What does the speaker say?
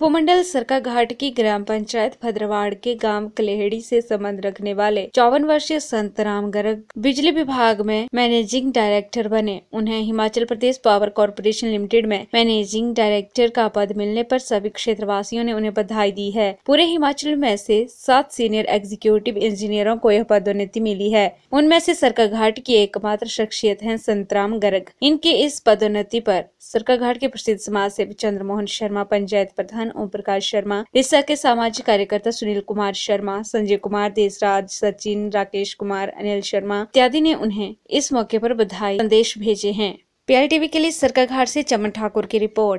उपमंडल सरकाघाट की ग्राम पंचायत भद्रवाड़ के गांव कलेहड़ी से संबंध रखने वाले चौवन वर्षीय संत राम गर्ग बिजली विभाग में मैनेजिंग डायरेक्टर बने उन्हें Himachal Pradesh power corporation limited में मैनेजिंग डायरेक्टर का पद मिलने पर सभी क्षेत्रवासियों ने उन्हें बधाई दी है पूरे हिमाचल में से सात सीनियर एग्जीक्यूटिव इंजीनियरों को यह पदोन्नति मिली है उनमें से सरकाघाट की एकमात्र शख्सियत है संतराम गर्ग इनकी इस पदोन्नति पर सरकाघाट के प्रसिद्ध समाज सेवी चंद्रमोहन शर्मा पंचायत प्रधान चौहान ओम प्रकाश शर्मा रिसा के सामाजिक कार्यकर्ता सुनील कुमार शर्मा संजय कुमार देसराज सचिन राकेश कुमार अनिल शर्मा इत्यादि ने उन्हें इस मौके पर बधाई संदेश भेजे हैं पीआईटीवी के लिए सरकाघाट से चमन ठाकुर की रिपोर्ट